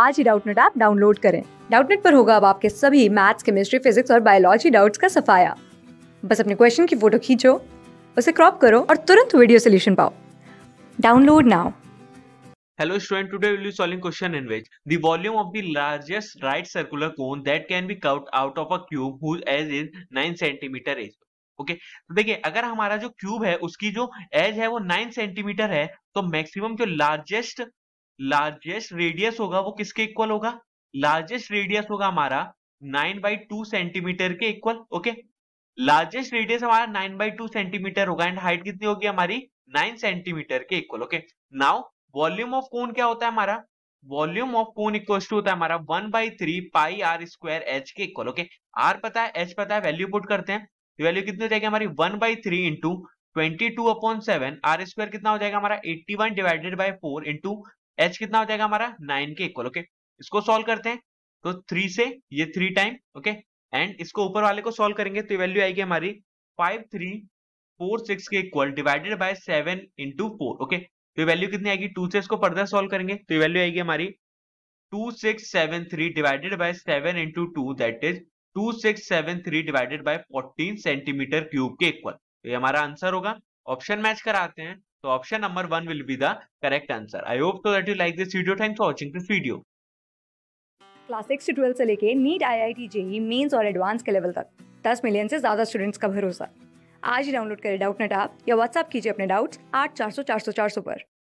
आज ही Doubtnut app download करें डाउटनेट पर होगा अब आपके सभी मैथ्स केमिस्ट्री फिजिक्स और बायोलॉजी डाउट्स का सफाया बस अपने क्वेश्चन की फोटो खींचो उसे क्रॉप करो और तुरंत वीडियो सोल्यूशन पाओ download now Hello student, today we will be solving question in which the volume of the largest right circular cone that can be curved out of a cube whose edge is 9 cm is. Okay okay? तो देखिए अगर हमारा जो cube है उसकी जो as है वो 9 सेंटीमीटर है तो मैक्सिमम जो लार्जेस्ट लार्जेस्ट रेडियस होगा वो किसके इक्वल होगा लार्जेस्ट रेडियस होगा हमारा नाइन बाई टू सेंटीमीटर के इक्वल ओके लार्जेस्ट रेडियस हमारा नाइन बाई टू सेंटीमीटर होगा एंड हाइट कितनी होगी हमारी नाइन सेंटीमीटर के equal okay now volume of cone क्या होता है हमारा volume of cone equal to होता है हमारा one by three pi r square h के इक्वल ओके आर पता है एच पता है वैल्यू पुट करते हैं वैल्यू तो कितनी हो जाएगी हमारी one by three into twenty two upon seven r square कितना हो जाएगा हमारा eighty one divided by four into h कितना हो जाएगा हमारा नाइन के इक्वल ओके इसको सोल्व करते हैं तो थ्री से ये थ्री टाइम ओके एंड इसको ऊपर वाले को सोल्व करेंगे तो वैल्यू आएगी हमारी फाइव थ्री फोर सिक्स के equal divided by seven into four okay तो वैल्यू कितनी आएगी टू से इसको फर्दर सोल्व करेंगे तो वैल्यू आएगी हमारी two six seven three divided by seven into two that is two six seven three divided by fourteen centimetre cube के इक्वल तो ये हमारा आंसर होगा ऑप्शन मैच कराते हैं So option number 1 will be the correct answer. I hope so that you like this video. Thanks for watching this video. Class six से twelfth से लेके NEET I I T JEE Mains और advance के level तक दस million से ज़्यादा students का भरोसा आज ही डाउनलोड करें डाउट नेट आप या व्हाट्सअप कीजिए अपने डाउट्स आठ चार सौ चार सौ चार सौ पर